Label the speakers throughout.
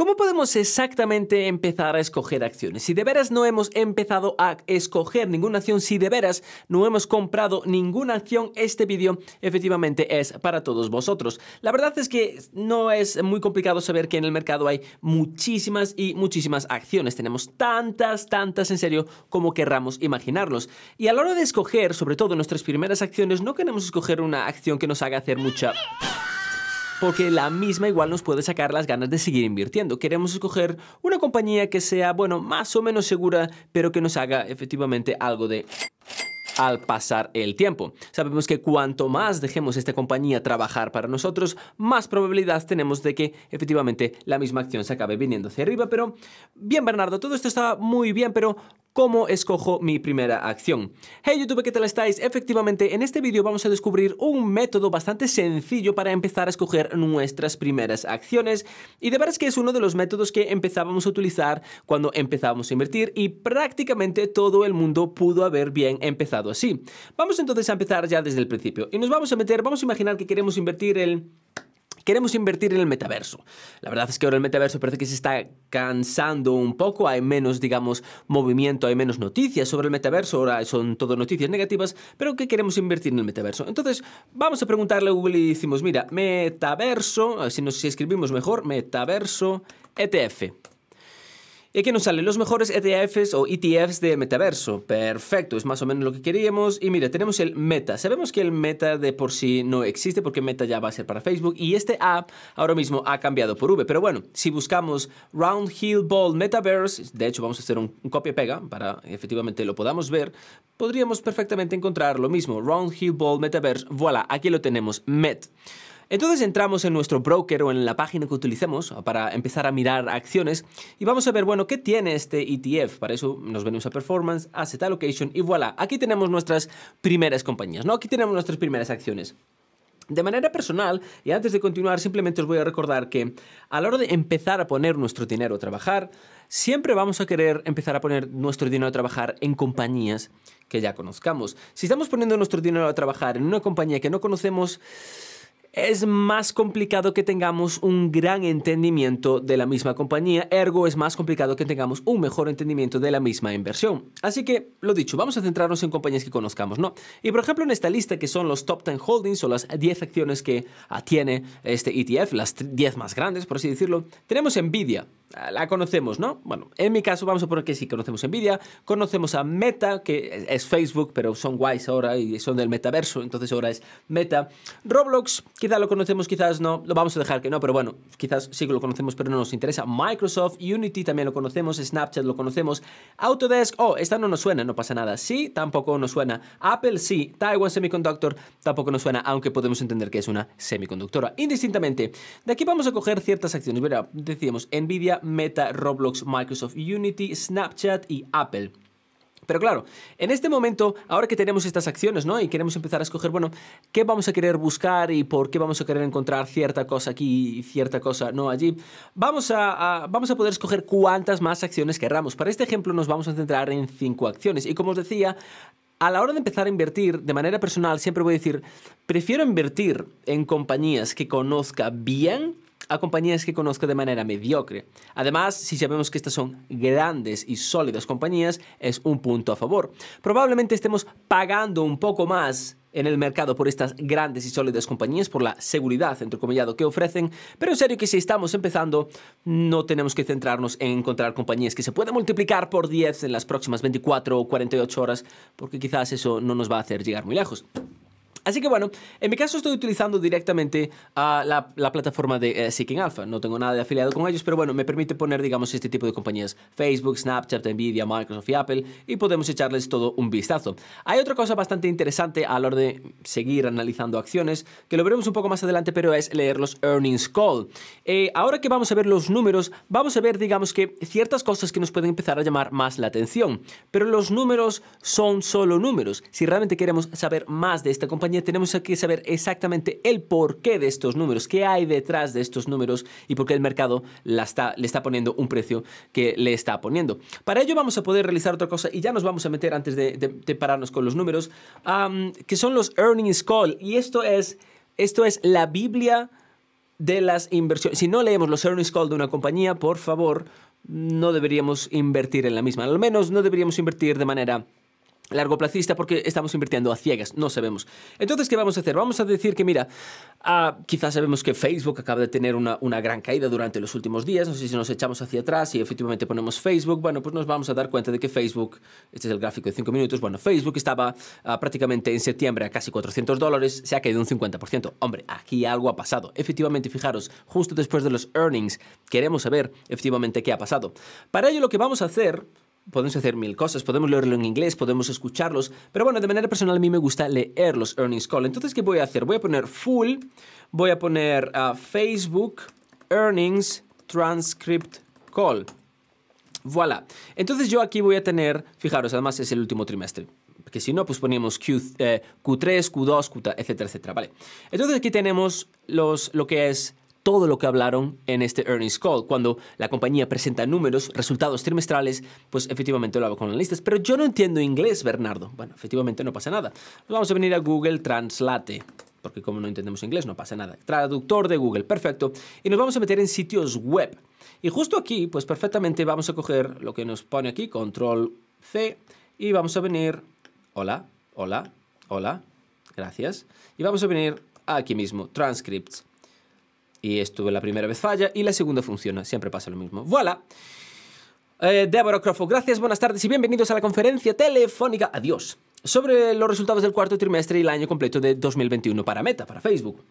Speaker 1: ¿Cómo podemos exactamente empezar a escoger acciones? Si de veras no hemos empezado a escoger ninguna acción, si de veras no hemos comprado ninguna acción, este vídeo efectivamente es para todos vosotros. La verdad es que no es muy complicado saber que en el mercado hay muchísimas y muchísimas acciones. Tenemos tantas, tantas en serio como querramos imaginarlos. Y a la hora de escoger, sobre todo nuestras primeras acciones, no queremos escoger una acción que nos haga hacer mucha porque la misma igual nos puede sacar las ganas de seguir invirtiendo. Queremos escoger una compañía que sea, bueno, más o menos segura, pero que nos haga efectivamente algo de al pasar el tiempo. Sabemos que cuanto más dejemos esta compañía trabajar para nosotros, más probabilidad tenemos de que efectivamente la misma acción se acabe viniendo hacia arriba. Pero bien, Bernardo, todo esto está muy bien, pero cómo escojo mi primera acción. Hey YouTube, ¿qué tal estáis? Efectivamente, en este vídeo vamos a descubrir un método bastante sencillo para empezar a escoger nuestras primeras acciones y de verdad es que es uno de los métodos que empezábamos a utilizar cuando empezábamos a invertir y prácticamente todo el mundo pudo haber bien empezado así. Vamos entonces a empezar ya desde el principio y nos vamos a meter, vamos a imaginar que queremos invertir el queremos invertir en el metaverso. La verdad es que ahora el metaverso parece que se está cansando un poco, hay menos, digamos, movimiento, hay menos noticias sobre el metaverso, ahora son todo noticias negativas, pero que queremos invertir en el metaverso. Entonces, vamos a preguntarle a Google y decimos, mira, metaverso, si nos si escribimos mejor, metaverso ETF. Y aquí nos salen los mejores ETFs o ETFs de metaverso. Perfecto, es más o menos lo que queríamos. Y mire, tenemos el Meta. Sabemos que el Meta de por sí no existe porque Meta ya va a ser para Facebook y este app ahora mismo ha cambiado por V. Pero bueno, si buscamos Round Hill Ball Metaverse, de hecho vamos a hacer un, copia-pega para efectivamente lo podamos ver, podríamos perfectamente encontrar lo mismo. Round Hill Ball Metaverse, voilà, aquí lo tenemos, Met. Entonces entramos en nuestro broker o en la página que utilicemos para empezar a mirar acciones y vamos a ver, bueno, ¿qué tiene este ETF? Para eso nos venimos a Performance, Asset Allocation y voilà, aquí tenemos nuestras primeras compañías, ¿no? Aquí tenemos nuestras primeras acciones. De manera personal, y antes de continuar, simplemente os voy a recordar que a la hora de empezar a poner nuestro dinero a trabajar, siempre vamos a querer empezar a poner nuestro dinero a trabajar en compañías que ya conozcamos. Si estamos poniendo nuestro dinero a trabajar en una compañía que no conocemos, es más complicado que tengamos un gran entendimiento de la misma compañía, ergo es más complicado que tengamos un mejor entendimiento de la misma inversión. Así que, lo dicho, vamos a centrarnos en compañías que conozcamos, ¿no? Y por ejemplo en esta lista que son los top 10 holdings o las 10 acciones que tiene este ETF, las 10 más grandes, por así decirlo, tenemos Nvidia, la conocemos, ¿no? Bueno, en mi caso vamos a poner que sí, conocemos Nvidia, conocemos a Meta, que es Facebook, pero son guays ahora y son del metaverso, entonces ahora es Meta, Roblox, Quizás lo conocemos, quizás no, lo vamos a dejar que no, pero bueno, quizás sí que lo conocemos, pero no nos interesa. Microsoft, Unity también lo conocemos, Snapchat lo conocemos, Autodesk, oh, esta no nos suena, no pasa nada. Sí, tampoco nos suena. Apple, sí, Taiwan Semiconductor tampoco nos suena, aunque podemos entender que es una semiconductora. Indistintamente, de aquí vamos a coger ciertas acciones. verá, decíamos Nvidia, Meta, Roblox, Microsoft, Unity, Snapchat y Apple. Pero claro, en este momento, ahora que tenemos estas acciones, ¿no? Y queremos empezar a escoger, bueno, qué vamos a querer buscar y por qué vamos a querer encontrar cierta cosa aquí y cierta cosa no allí, vamos a, vamos a poder escoger cuántas más acciones querramos. Para este ejemplo nos vamos a centrar en cinco acciones. Y como os decía, a la hora de empezar a invertir de manera personal, siempre voy a decir, prefiero invertir en compañías que conozca bien a compañías que conozca de manera mediocre. Además, si sabemos que estas son grandes y sólidas compañías, es un punto a favor. Probablemente estemos pagando un poco más en el mercado por estas grandes y sólidas compañías, por la seguridad, entrecomillado, que ofrecen, pero en serio que si estamos empezando, no tenemos que centrarnos en encontrar compañías que se puedan multiplicar por 10 en las próximas 24 o 48 horas, porque quizás eso no nos va a hacer llegar muy lejos. Así que bueno, en mi caso estoy utilizando directamente ah, la, plataforma de eh, Seeking Alpha. No tengo nada de afiliado con ellos, pero bueno, me permite poner, digamos, este tipo de compañías. Facebook, Snapchat, Nvidia, Microsoft y Apple. Y podemos echarles todo un vistazo. Hay otra cosa bastante interesante a la hora de seguir analizando acciones, que lo veremos un poco más adelante, pero es leer los earnings call. Eh, ahora que vamos a ver los números, vamos a ver, digamos, que ciertas cosas que nos pueden empezar a llamar más la atención. Pero los números son solo números. Si realmente queremos saber más de esta compañía, tenemos que saber exactamente el porqué de estos números, qué hay detrás de estos números y por qué el mercado le está poniendo un precio que le está poniendo. Para ello vamos a poder realizar otra cosa y ya nos vamos a meter antes de, pararnos con los números, que son los earnings call. Y esto es, esto es la Biblia de las inversiones. Si no leemos los earnings call de una compañía, por favor, no deberíamos invertir en la misma. Al menos no deberíamos invertir de manera largoplacista porque estamos invirtiendo a ciegas, no sabemos. Entonces, ¿qué vamos a hacer? Vamos a decir que, mira, ah, quizás sabemos que Facebook acaba de tener una, gran caída durante los últimos días, no sé si nos echamos hacia atrás y efectivamente ponemos Facebook, bueno, pues nos vamos a dar cuenta de que Facebook, este es el gráfico de 5 minutos, bueno, Facebook estaba ah, prácticamente en septiembre a casi 400 dólares, se ha caído un 50%. Hombre, aquí algo ha pasado. Efectivamente, fijaros, justo después de los earnings, queremos saber efectivamente qué ha pasado. Para ello lo que vamos a hacer podemos hacer mil cosas, podemos leerlo en inglés, podemos escucharlos, pero bueno, de manera personal a mí me gusta leer los earnings call. Entonces, ¿qué voy a hacer? Voy a poner full, voy a poner ah, Facebook earnings transcript call. Voilà. Entonces yo aquí voy a tener, fijaros, además es el último trimestre. Que si no, pues poníamos Q, 3 eh, Q2, Q, etcétera, etcétera, ¿vale? Entonces aquí tenemos los, lo que es todo lo que hablaron en este earnings call. Cuando la compañía presenta números, resultados trimestrales, pues efectivamente lo hago con analistas. Pero yo no entiendo inglés, Bernardo. Bueno, efectivamente no pasa nada. Pues vamos a venir a Google Translate porque como no entendemos inglés no pasa nada. Traductor de Google, perfecto. Y nos vamos a meter en sitios web. Y justo aquí, pues perfectamente vamos a coger lo que nos pone aquí, control C, y vamos a venir, hola, hola, hola, gracias. Y vamos a venir aquí mismo, transcripts. Y esto la primera vez falla y la segunda funciona. Siempre pasa lo mismo. ¡Voilà! Eh, Deborah gracias, buenas tardes y bienvenidos a la conferencia telefónica. Adiós. Sobre los resultados del cuarto trimestre y el año completo de 2021 para Meta, para Facebook.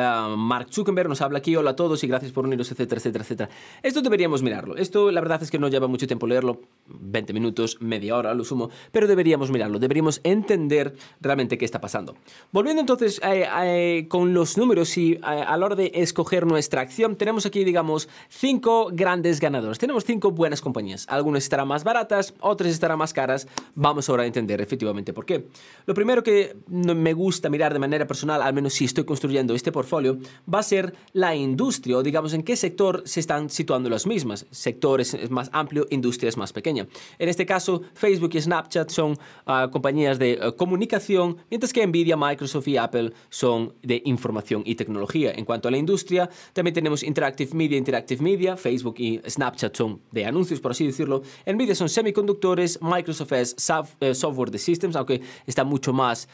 Speaker 1: Ah, Mark Zuckerberg nos habla aquí, hola a todos y gracias por uniros, etcétera, etcétera, etcétera. Esto deberíamos mirarlo. Esto la verdad es que no lleva mucho tiempo leerlo, 20 minutos, media hora, lo sumo, pero deberíamos mirarlo, deberíamos entender realmente qué está pasando. Volviendo entonces eh, eh, con los números y eh, a la hora de escoger nuestra acción, tenemos aquí, digamos, cinco grandes ganadores. Tenemos cinco buenas compañías. Algunas estarán más baratas, otras estarán más caras. Vamos ahora a entender efectivamente por qué. Lo primero que me gusta mirar de manera personal, al menos si estoy construyendo este por va a ser la industria, o digamos en qué sector se están situando las mismas. Sectores es más amplio, industria es más pequeña. En este caso, Facebook y Snapchat son ah, compañías de eh, comunicación, mientras que Nvidia, Microsoft y Apple son de información y tecnología. En cuanto a la industria, también tenemos Interactive Media, Interactive Media, Facebook y Snapchat son de anuncios, por así decirlo. Nvidia son semiconductores, Microsoft es eh, software de systems, aunque está mucho más,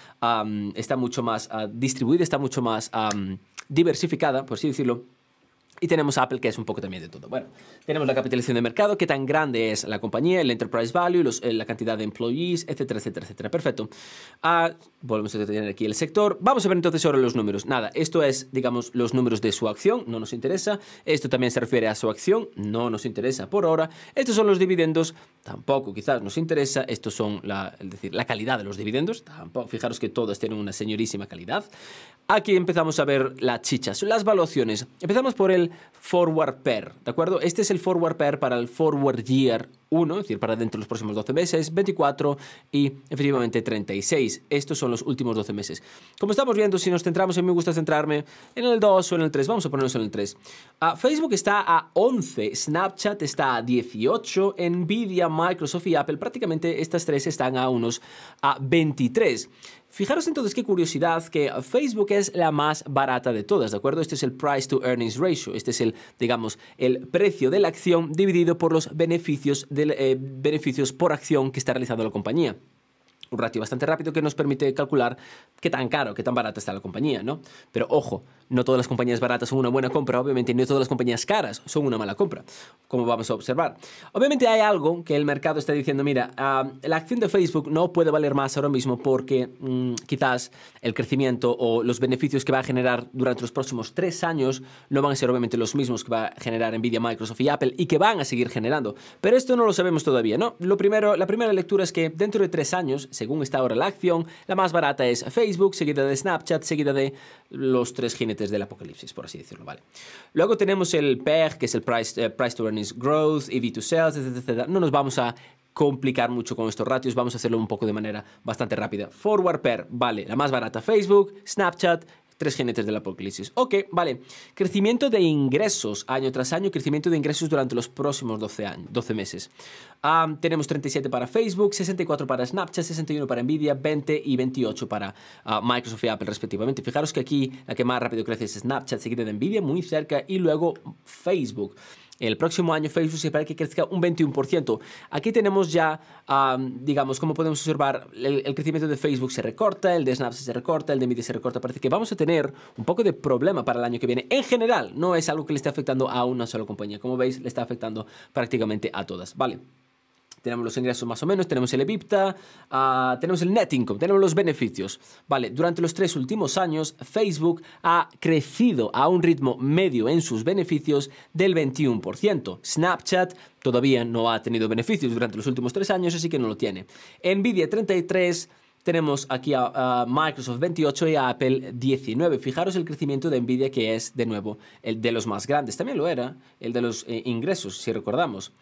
Speaker 1: está mucho más ah, distribuida, está mucho más diversificada, por así decirlo, y tenemos Apple, que es un poco también de todo. Bueno, tenemos la capitalización de mercado, qué tan grande es la compañía, el enterprise value, eh, la cantidad de employees, etcétera, etcétera, etcétera. Perfecto. Ah, volvemos a tener aquí el sector. Vamos a ver entonces ahora los números. Nada, esto es, digamos, los números de su acción, no nos interesa. Esto también se refiere a su acción, no nos interesa por ahora. Estos son los dividendos tampoco quizás nos interesa. Estos son la, es decir, la calidad de los dividendos, tampoco. Fijaros que todas tienen una señorísima calidad. Aquí empezamos a ver las chichas, las valuaciones. Empezamos por el forward pair, ¿de acuerdo? Este es el forward pair para el forward year 1, es decir, para dentro de los próximos 12 meses, 24 y efectivamente 36. Estos son los últimos 12 meses. Como estamos viendo, si nos centramos, a mí me gusta centrarme en el 2 o en el 3, vamos a ponernos en el 3. Ah, Facebook está a 11, Snapchat está a 18, Nvidia, Microsoft y Apple, prácticamente estas tres están a unos a 23. Fijaros entonces qué curiosidad que Facebook es la más barata de todas, ¿de acuerdo? Este es el price to earnings ratio, este es el, digamos, el precio de la acción dividido por los beneficios, eh, beneficios por acción que está realizando la compañía un ratio bastante rápido que nos permite calcular qué tan caro, qué tan barata está la compañía, ¿no? Pero ojo, no todas las compañías baratas son una buena compra, obviamente, y no todas las compañías caras son una mala compra, como vamos a observar. Obviamente hay algo que el mercado está diciendo, mira, ah, la acción de Facebook no puede valer más ahora mismo porque mm, quizás el crecimiento o los beneficios que va a generar durante los próximos tres años no van a ser obviamente los mismos que va a generar Nvidia, Microsoft y Apple y que van a seguir generando. Pero esto no lo sabemos todavía, ¿no? Lo primero, la primera lectura es que dentro de tres años se según está ahora la acción. La más barata es Facebook, seguida de Snapchat, seguida de los tres jinetes del apocalipsis, por así decirlo, ¿vale? Luego tenemos el PER, que es el Price, eh, price to Earnings Growth, EV to Sales, etc. No nos vamos a complicar mucho con estos ratios, vamos a hacerlo un poco de manera bastante rápida. Forward PER, vale, la más barata Facebook, Snapchat, tres jinetes del apocalipsis. Ok, vale. Crecimiento de ingresos año tras año, crecimiento de ingresos durante los próximos 12, años, 12 meses. tenemos 37 para Facebook, 64 para Snapchat, 61 para Nvidia, 20 y 28 para ah, Microsoft y Apple respectivamente. Fijaros que aquí la que más rápido crece es Snapchat, seguida de Nvidia, muy cerca, y luego Facebook el próximo año Facebook se espera que crezca un 21%. Aquí tenemos ya, digamos, como podemos observar, el, crecimiento de Facebook se recorta, el de Snapchat se recorta, el de Media se recorta. Parece que vamos a tener un poco de problema para el año que viene. En general, no es algo que le esté afectando a una sola compañía. Como veis, le está afectando prácticamente a todas. Vale. Tenemos los ingresos más o menos, tenemos el EBITDA, ah, tenemos el net income, tenemos los beneficios. Vale, durante los tres últimos años, Facebook ha crecido a un ritmo medio en sus beneficios del 21%. Snapchat todavía no ha tenido beneficios durante los últimos tres años, así que no lo tiene. Nvidia 33 tenemos aquí a, Microsoft 28 y a Apple 19. Fijaros el crecimiento de Nvidia que es de nuevo el de los más grandes. También lo era el de los eh, ingresos, si recordamos.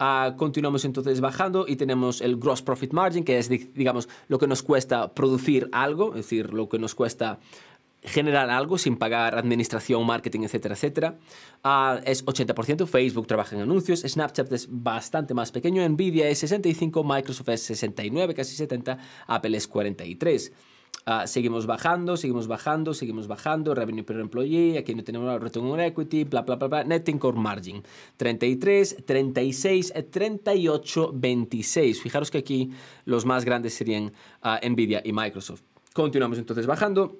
Speaker 1: Ah, continuamos entonces bajando y tenemos el gross profit margin, que es, digamos, lo que nos cuesta producir algo, es decir, lo que nos cuesta generar algo sin pagar administración, marketing, etcétera, etcétera. Ah, es 80%, Facebook trabaja en anuncios, Snapchat es bastante más pequeño, Nvidia es 65, Microsoft es 69, casi 70, Apple es 43. Ah, seguimos bajando, seguimos bajando, seguimos bajando, revenue per employee, aquí no tenemos return on equity, bla, bla, bla, bla, net income margin, 33, 36, 38, 26. Fijaros que aquí los más grandes serían ah, Nvidia y Microsoft. Continuamos entonces bajando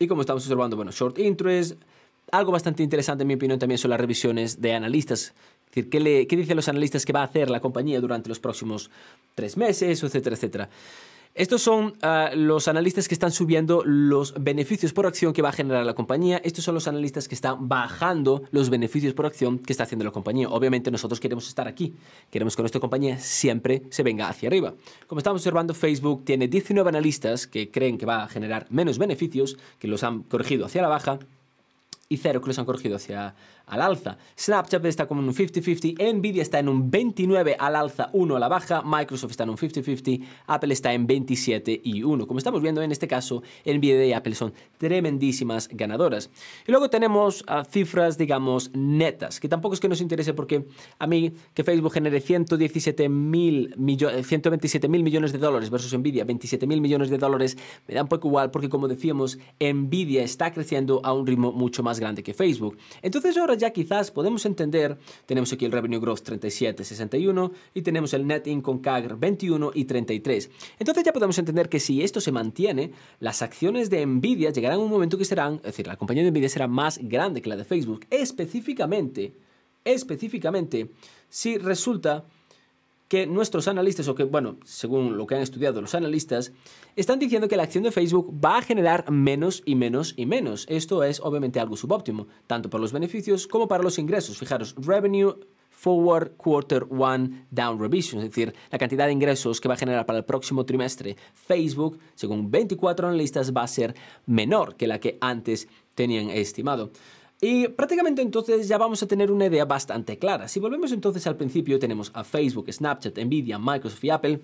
Speaker 1: y como estamos observando, bueno, short interest, algo bastante interesante en mi opinión también son las revisiones de analistas. Es decir, ¿qué, le, ¿qué dicen los analistas que va a hacer la compañía durante los próximos tres meses, etcétera, etcétera? Estos son ah, los analistas que están subiendo los beneficios por acción que va a generar la compañía. Estos son los analistas que están bajando los beneficios por acción que está haciendo la compañía. Obviamente nosotros queremos estar aquí. Queremos que nuestra compañía siempre se venga hacia arriba. Como estamos observando, Facebook tiene 19 analistas que creen que va a generar menos beneficios, que los han corregido hacia la baja y cero que los han corregido hacia, al alza. Snapchat está como en un 50-50, Nvidia está en un 29 al alza, 1 a la baja, Microsoft está en un 50-50, Apple está en 27 y 1. Como estamos viendo en este caso, Nvidia y Apple son tremendísimas ganadoras. Y luego tenemos ah, cifras, digamos, netas, que tampoco es que nos interese porque a mí que Facebook genere millones, eh, 127 mil millones de dólares versus Nvidia, 27 mil millones de dólares, me da un poco igual porque como decíamos, Nvidia está creciendo a un ritmo mucho más grande que Facebook. Entonces ahora ya quizás podemos entender, tenemos aquí el Revenue Growth 37, 61 y tenemos el Net Income CAGR 21 y 33. Entonces ya podemos entender que si esto se mantiene, las acciones de Nvidia llegarán a un momento que serán, es decir, la compañía de Nvidia será más grande que la de Facebook, específicamente, específicamente, si resulta que nuestros analistas, o que, bueno, según lo que han estudiado los analistas, están diciendo que la acción de Facebook va a generar menos y menos y menos. Esto es obviamente algo subóptimo, tanto para los beneficios como para los ingresos. Fijaros, revenue Forward Quarter One Down Revision, es decir, la cantidad de ingresos que va a generar para el próximo trimestre Facebook, según 24 analistas, va a ser menor que la que antes tenían estimado. Y prácticamente entonces ya vamos a tener una idea bastante clara. Si volvemos entonces al principio, tenemos a Facebook, Snapchat, Nvidia, Microsoft y Apple.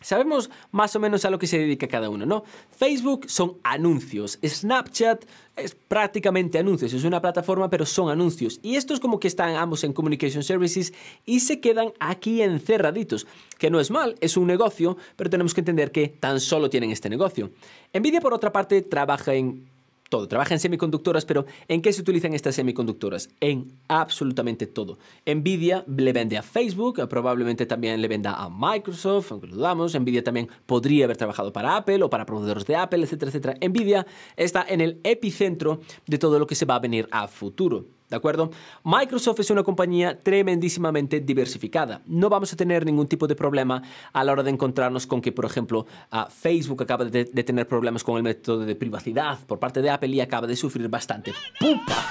Speaker 1: Sabemos más o menos a lo que se dedica cada uno, ¿no? Facebook son anuncios, Snapchat es prácticamente anuncios, es una plataforma pero son anuncios. Y estos como que están ambos en Communication Services y se quedan aquí encerraditos, que no es mal, es un negocio, pero tenemos que entender que tan solo tienen este negocio. Nvidia por otra parte trabaja en todo. Trabaja en semiconductoras, pero ¿en qué se utilizan estas semiconductoras? En absolutamente todo. Nvidia le vende a Facebook, probablemente también le venda a Microsoft, aunque lo damos. Nvidia también podría haber trabajado para Apple o para proveedores de Apple, etcétera, etcétera. Nvidia está en el epicentro de todo lo que se va a venir a futuro. ¿de acuerdo? Microsoft es una compañía tremendísimamente diversificada. No vamos a tener ningún tipo de problema a la hora de encontrarnos con que, por ejemplo, a ah, Facebook acaba de, tener problemas con el método de privacidad por parte de Apple y acaba de sufrir bastante pupa.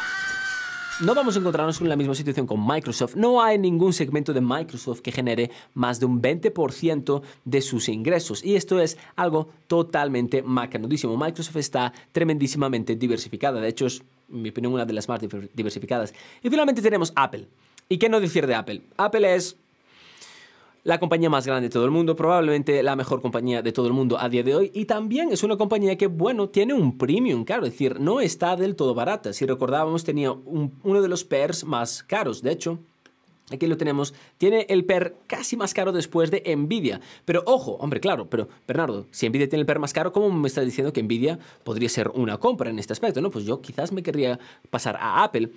Speaker 1: No vamos a encontrarnos con la misma situación con Microsoft. No hay ningún segmento de Microsoft que genere más de un 20% de sus ingresos. Y esto es algo totalmente macanudísimo. Microsoft está tremendísimamente diversificada. De hecho, es en mi opinión, una de las más diversificadas. Y finalmente tenemos Apple. ¿Y qué no decir de Apple? Apple es la compañía más grande de todo el mundo, probablemente la mejor compañía de todo el mundo a día de hoy, y también es una compañía que, bueno, tiene un premium caro, es decir, no está del todo barata. Si recordábamos, tenía uno de los pairs más caros, de hecho, Aquí lo tenemos. Tiene el PER casi más caro después de Nvidia. Pero ojo, hombre, claro, pero Bernardo, si Nvidia tiene el PER más caro, ¿cómo me estás diciendo que Nvidia podría ser una compra en este aspecto? No, pues yo quizás me querría pasar a Apple.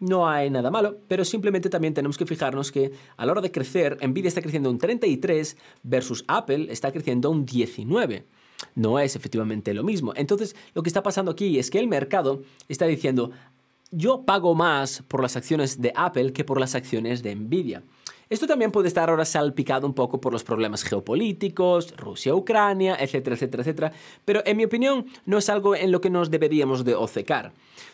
Speaker 1: No hay nada malo, pero simplemente también tenemos que fijarnos que a la hora de crecer, Nvidia está creciendo un 33 versus Apple está creciendo un 19 no es efectivamente lo mismo. Entonces, lo que está pasando aquí es que el mercado está diciendo, yo pago más por las acciones de Apple que por las acciones de Nvidia. Esto también puede estar ahora salpicado un poco por los problemas geopolíticos, Rusia-Ucrania, etcétera, etcétera, etcétera, pero en mi opinión no es algo en lo que nos deberíamos de obcecar.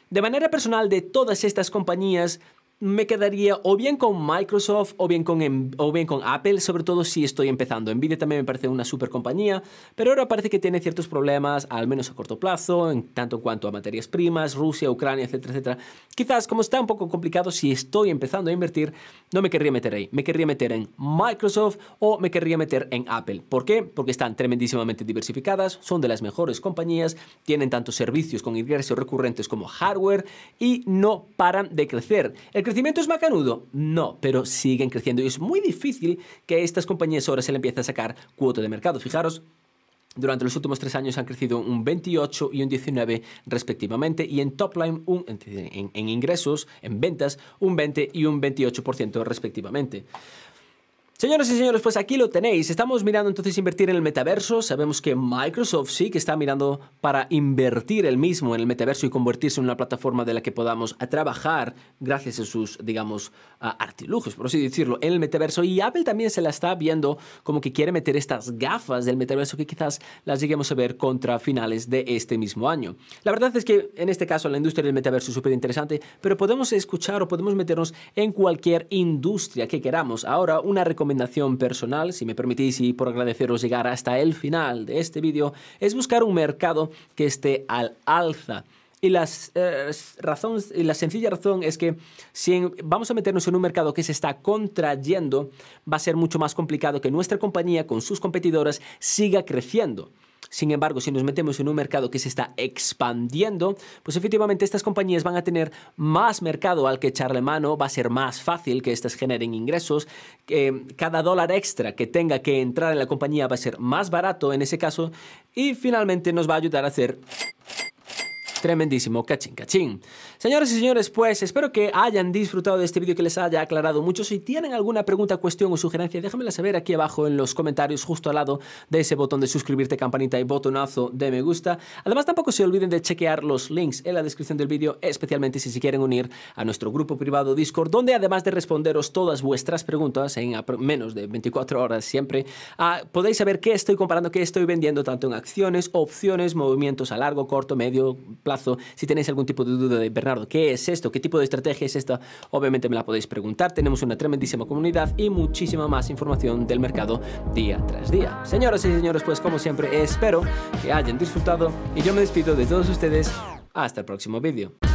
Speaker 1: De manera personal de todas estas compañías, me quedaría o bien con Microsoft o bien con, em, o bien con Apple, sobre todo si estoy empezando. Nvidia también me parece una super compañía, pero ahora parece que tiene ciertos problemas, al menos a corto plazo, en tanto en cuanto a materias primas, Rusia, Ucrania, etcétera, etcétera. Quizás, como está un poco complicado, si estoy empezando a invertir, no me querría meter ahí. Me querría meter en Microsoft o me querría meter en Apple. ¿Por qué? Porque están tremendísimamente diversificadas, son de las mejores compañías, tienen tantos servicios con ingresos recurrentes como hardware y no paran de crecer. El crecimiento es macanudo? No, pero siguen creciendo y es muy difícil que estas compañías ahora se le empiece a sacar cuota de mercado. Fijaros, durante los últimos tres años han crecido un 28 y un 19 respectivamente y en top line, en ingresos, en ventas, un 20 y un 28% respectivamente. Señoras y señores, pues aquí lo tenéis. Estamos mirando entonces invertir en el metaverso. Sabemos que Microsoft sí que está mirando para invertir el mismo en el metaverso y convertirse en una plataforma de la que podamos trabajar gracias a sus, digamos, artilugios, por así decirlo, en el metaverso. Y Apple también se la está viendo como que quiere meter estas gafas del metaverso que quizás las lleguemos a ver contra finales de este mismo año. La verdad es que en este caso la industria del metaverso es súper interesante, pero podemos escuchar o podemos meternos en cualquier industria que queramos. Ahora, una recomendación recomendación personal, si me permitís y por agradeceros llegar hasta el final de este vídeo, es buscar un mercado que esté al alza. Y, las, eh, y la sencilla razón es que si vamos a meternos en un mercado que se está contrayendo, va a ser mucho más complicado que nuestra compañía con sus competidoras siga creciendo. Sin embargo, si nos metemos en un mercado que se está expandiendo, pues efectivamente estas compañías van a tener más mercado al que echarle mano, va a ser más fácil que estas generen ingresos, que eh, cada dólar extra que tenga que entrar en la compañía va a ser más barato en ese caso y finalmente nos va a ayudar a hacer tremendísimo cachín cachín. Señoras y señores, pues espero que hayan disfrutado de este vídeo que les haya aclarado mucho. Si tienen alguna pregunta, cuestión o sugerencia, déjamela saber aquí abajo en los comentarios, justo al lado de ese botón de suscribirte, campanita y botonazo de me gusta. Además, tampoco se olviden de chequear los links en la descripción del vídeo, especialmente si se quieren unir a nuestro grupo privado Discord, donde además de responderos todas vuestras preguntas en menos de 24 horas siempre, ah, podéis saber qué estoy comparando, qué estoy vendiendo, tanto en acciones, opciones, movimientos a largo, corto, medio, plazo si tenéis algún tipo de duda de Bernardo, ¿qué es esto? ¿Qué tipo de estrategia es esta? Obviamente me la podéis preguntar. Tenemos una tremendísima comunidad y muchísima más información del mercado día tras día. Señoras y señores, pues como siempre, espero que hayan disfrutado y yo me despido de todos ustedes. Hasta el próximo vídeo.